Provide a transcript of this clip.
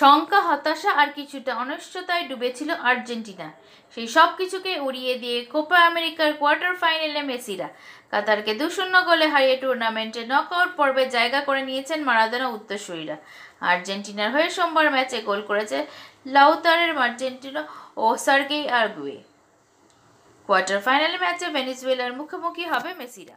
শঙ্কা হতাশা আর কিছুটা অনিশ্চয়তায় ডুবেছিল আর্জেন্টিনা সেই সব কিছুকে উড়িয়ে দিয়ে কোপা আমেরিকার কোয়ার্টার ফাইনালে মেসিরা কাতারকে দু শূন্য গোলে হারিয়ে টুর্নামেন্টে নক আউট পর্বে জায়গা করে নিয়েছেন মারাদানা উত্তরসূরিরা আর্জেন্টিনার হয়ে সোমবার ম্যাচে গোল করেছে লাউতারের আর্জেন্টিনা ও সার্গেই আরগুয়ে কোয়ার্টার ফাইনাল ম্যাচে ভেনিজুয়েলার মুখোমুখি হবে মেসিরা